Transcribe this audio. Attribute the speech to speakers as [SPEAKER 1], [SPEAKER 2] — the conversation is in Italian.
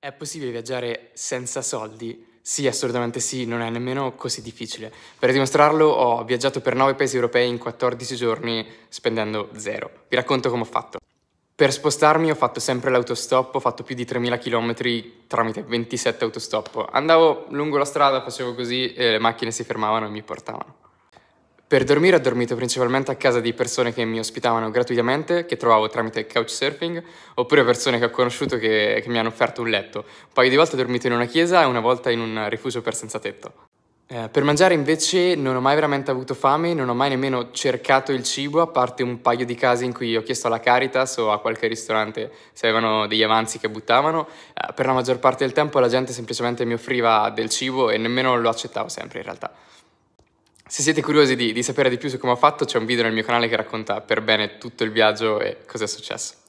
[SPEAKER 1] È possibile viaggiare senza soldi? Sì, assolutamente sì, non è nemmeno così difficile. Per dimostrarlo ho viaggiato per 9 paesi europei in 14 giorni spendendo zero. Vi racconto come ho fatto. Per spostarmi ho fatto sempre l'autostop, ho fatto più di 3000 km tramite 27 autostop. Andavo lungo la strada, facevo così e le macchine si fermavano e mi portavano. Per dormire ho dormito principalmente a casa di persone che mi ospitavano gratuitamente, che trovavo tramite couchsurfing, oppure persone che ho conosciuto che, che mi hanno offerto un letto. Un paio di volte ho dormito in una chiesa e una volta in un rifugio per senza tetto. Eh, per mangiare invece non ho mai veramente avuto fame, non ho mai nemmeno cercato il cibo, a parte un paio di casi in cui ho chiesto alla Caritas o a qualche ristorante se avevano degli avanzi che buttavano. Eh, per la maggior parte del tempo la gente semplicemente mi offriva del cibo e nemmeno lo accettavo sempre in realtà. Se siete curiosi di, di sapere di più su come ho fatto, c'è un video nel mio canale che racconta per bene tutto il viaggio e cosa è successo.